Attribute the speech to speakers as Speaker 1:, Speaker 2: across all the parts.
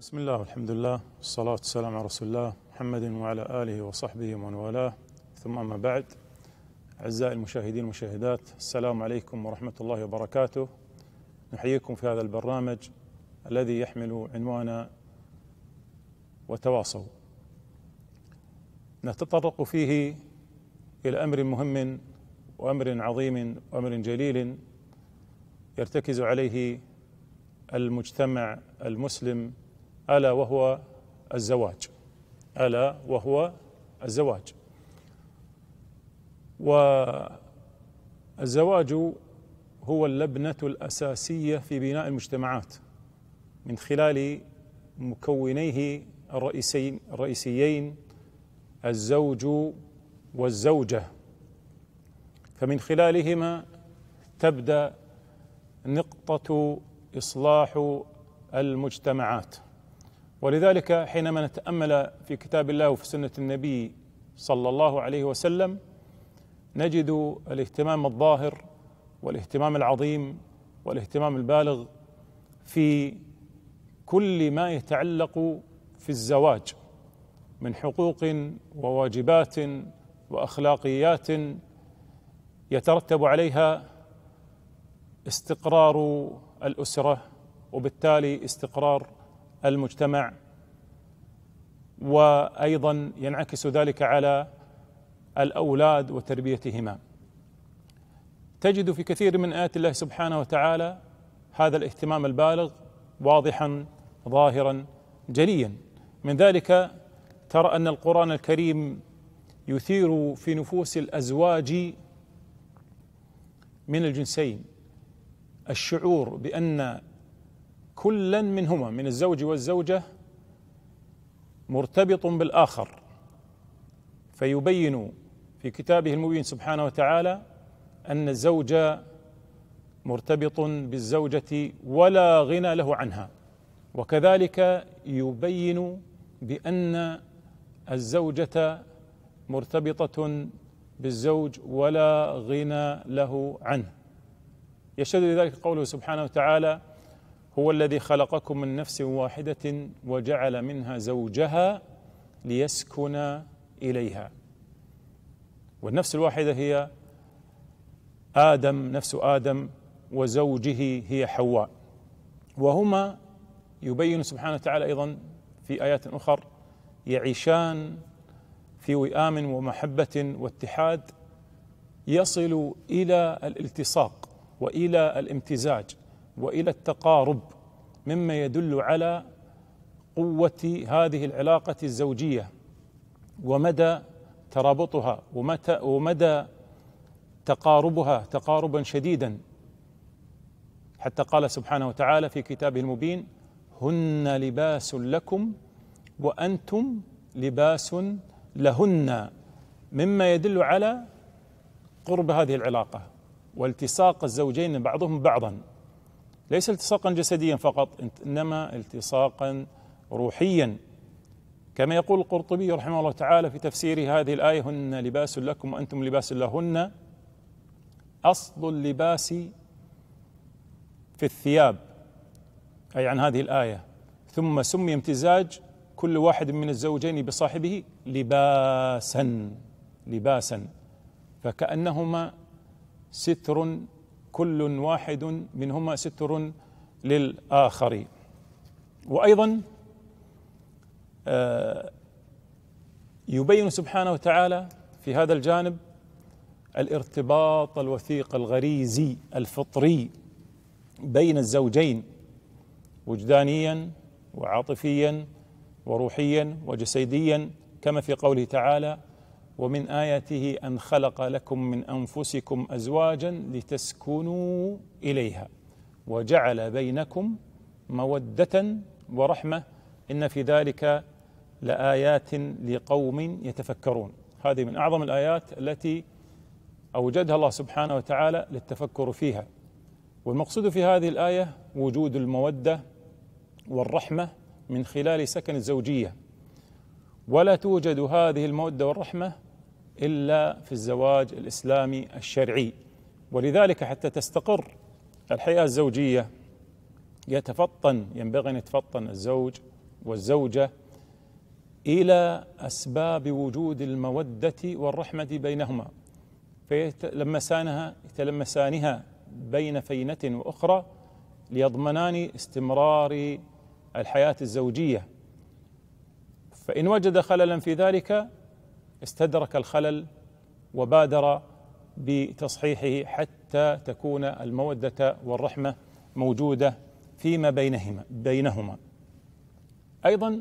Speaker 1: بسم الله والحمد لله والصلاة والسلام على رسول الله محمد وعلى آله وصحبه ومن والاه ثم أما بعد أعزائي المشاهدين والمشاهدات السلام عليكم ورحمة الله وبركاته نحييكم في هذا البرنامج الذي يحمل عنوان وتواصوا نتطرق فيه إلى أمر مهم وأمر عظيم وأمر جليل يرتكز عليه المجتمع المسلم ألا وهو الزواج ألا وهو الزواج والزواج هو اللبنة الأساسية في بناء المجتمعات من خلال مكونيه الرئيسيين الرئيسيين الزوج والزوجة فمن خلالهما تبدأ نقطة إصلاح المجتمعات ولذلك حينما نتامل في كتاب الله وفي سنه النبي صلى الله عليه وسلم نجد الاهتمام الظاهر والاهتمام العظيم والاهتمام البالغ في كل ما يتعلق في الزواج من حقوق وواجبات واخلاقيات يترتب عليها استقرار الاسره وبالتالي استقرار المجتمع وايضا ينعكس ذلك على الاولاد وتربيتهما تجد في كثير من ايات الله سبحانه وتعالى هذا الاهتمام البالغ واضحا ظاهرا جليا من ذلك ترى ان القران الكريم يثير في نفوس الازواج من الجنسين الشعور بان كلا منهما من الزوج والزوجة مرتبط بالآخر فيبين في كتابه المبين سبحانه وتعالى أن الزوج مرتبط بالزوجة ولا غنى له عنها وكذلك يبين بأن الزوجة مرتبطة بالزوج ولا غنى له عنه يشهد لذلك قوله سبحانه وتعالى هو الذي خلقكم من نفس واحدة وجعل منها زوجها ليسكن إليها والنفس الواحدة هي آدم نفس آدم وزوجه هي حواء وهما يبين سبحانه وتعالى أيضا في آيات أخر يعيشان في وئام ومحبة واتحاد يصل إلى الالتصاق وإلى الامتزاج والى التقارب مما يدل على قوه هذه العلاقه الزوجيه ومدى ترابطها ومتى ومدى تقاربها تقاربا شديدا حتى قال سبحانه وتعالى في كتابه المبين هن لباس لكم وانتم لباس لهن مما يدل على قرب هذه العلاقه والتصاق الزوجين بعضهم بعضا ليس التصاقا جسديا فقط انما التصاقا روحيا كما يقول القرطبي رحمه الله تعالى في تفسير هذه الايه هن لباس لكم وانتم لباس لهن اصل اللباس في الثياب اي عن هذه الايه ثم سمي امتزاج كل واحد من الزوجين بصاحبه لباسا لباسا فكانهما ستر كل واحد منهما ستر للآخر وأيضا آه، يبين سبحانه وتعالى في هذا الجانب الارتباط الوثيق الغريزي الفطري بين الزوجين وجدانيا وعاطفيا وروحيا وجسديا كما في قوله تعالى ومن آياته أن خلق لكم من أنفسكم أزواجا لتسكنوا إليها وجعل بينكم مودة ورحمة إن في ذلك لآيات لقوم يتفكرون هذه من أعظم الآيات التي أوجدها الله سبحانه وتعالى للتفكر فيها والمقصود في هذه الآية وجود المودة والرحمة من خلال سكن الزوجية ولا توجد هذه المودة والرحمة إلا في الزواج الإسلامي الشرعي ولذلك حتى تستقر الحياة الزوجية يتفطن ينبغي أن يتفطن الزوج والزوجة إلى أسباب وجود المودة والرحمة بينهما فيتلمسانها يتلمسانها بين فينة وأخرى ليضمنان استمرار الحياة الزوجية فإن وجد خللا في ذلك استدرك الخلل وبادر بتصحيحه حتى تكون المودة والرحمة موجودة فيما بينهما بينهما أيضا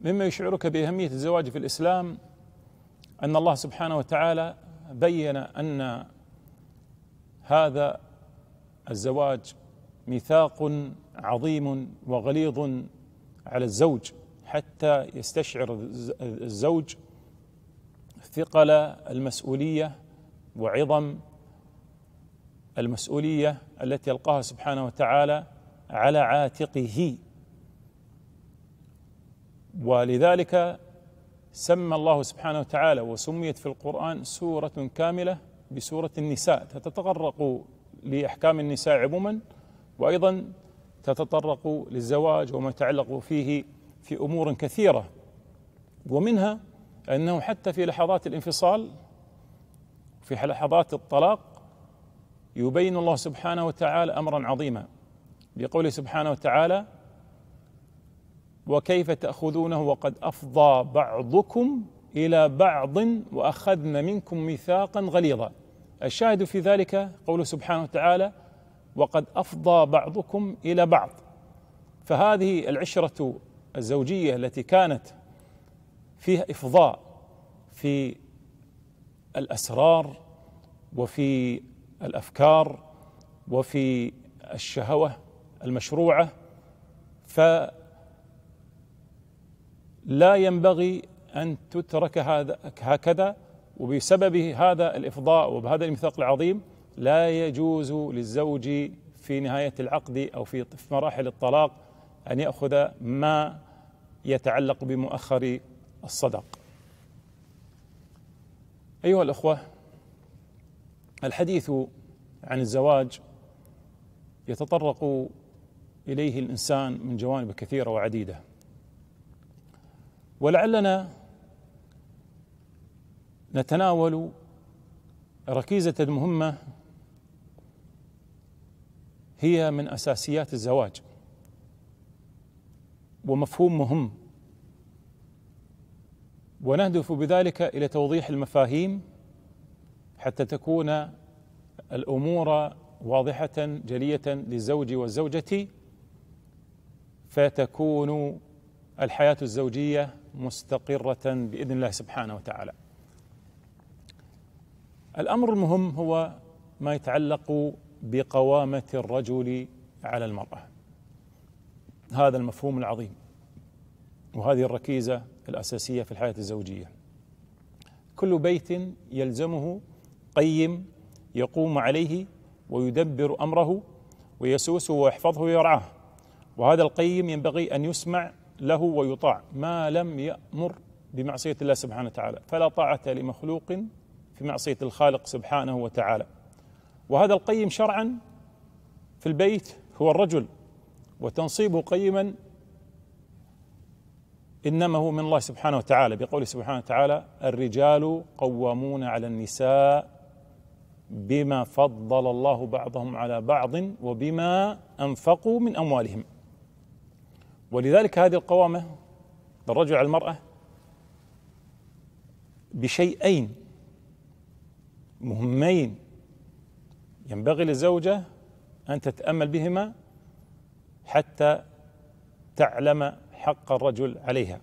Speaker 1: مما يشعرك بأهمية الزواج في الإسلام أن الله سبحانه وتعالى بين أن هذا الزواج ميثاق عظيم وغليظ على الزوج حتى يستشعر الزوج ثقل المسؤوليه وعظم المسؤوليه التي القاها سبحانه وتعالى على عاتقه ولذلك سمى الله سبحانه وتعالى وسميت في القرآن سورة كاملة بسورة النساء تتطرق لأحكام النساء عموما وأيضا تتطرق للزواج وما يتعلق فيه في أمور كثيرة ومنها أنه حتى في لحظات الانفصال في لحظات الطلاق يبين الله سبحانه وتعالى أمرا عظيما بقوله سبحانه وتعالى وكيف تأخذونه وقد أفضى بعضكم إلى بعض وأخذن منكم ميثاقا غليظا الشاهد في ذلك قوله سبحانه وتعالى وقد أفضى بعضكم إلى بعض فهذه العشرة الزوجية التي كانت فيها إفضاء في الأسرار وفي الأفكار وفي الشهوة المشروعة فلا ينبغي أن تترك هذا هكذا وبسبب هذا الإفضاء وبهذا الميثاق العظيم لا يجوز للزوج في نهاية العقد أو في مراحل الطلاق أن يأخذ ما يتعلق بمؤخر الصدق ايها الاخوه الحديث عن الزواج يتطرق اليه الانسان من جوانب كثيره وعديده ولعلنا نتناول ركيزه مهمه هي من اساسيات الزواج ومفهوم مهم ونهدف بذلك الى توضيح المفاهيم حتى تكون الامور واضحه جليه للزوج والزوجه فتكون الحياه الزوجيه مستقره باذن الله سبحانه وتعالى. الامر المهم هو ما يتعلق بقوامه الرجل على المراه. هذا المفهوم العظيم وهذه الركيزه الأساسية في الحياة الزوجية كل بيت يلزمه قيم يقوم عليه ويدبر أمره ويسوسه ويحفظه ويرعاه وهذا القيم ينبغي أن يسمع له ويطاع ما لم يأمر بمعصية الله سبحانه وتعالى فلا طاعة لمخلوق في معصية الخالق سبحانه وتعالى وهذا القيم شرعا في البيت هو الرجل وتنصيبه قيما إنما هو من الله سبحانه وتعالى بقوله سبحانه وتعالى الرجال قوامون على النساء بما فضل الله بعضهم على بعض وبما أنفقوا من أموالهم ولذلك هذه القوامة للرجل على المرأة بشيئين مهمين ينبغي للزوجة أن تتأمل بهما حتى تعلم حق الرجل عليها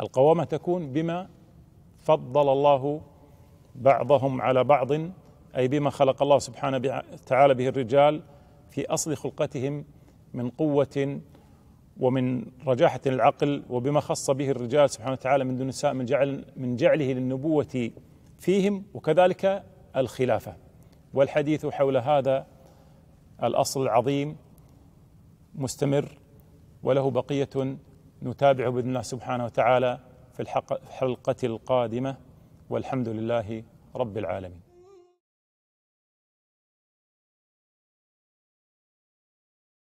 Speaker 1: القوامة تكون بما فضل الله بعضهم على بعض أي بما خلق الله سبحانه وتعالى به الرجال في أصل خلقتهم من قوة ومن رجاحة العقل وبما خص به الرجال سبحانه وتعالى من النساء من جعل من جعله للنبوة فيهم وكذلك الخلافة والحديث حول هذا الأصل العظيم مستمر وله بقيه نتابع باذن الله سبحانه وتعالى في الحلقه القادمه والحمد لله رب العالمين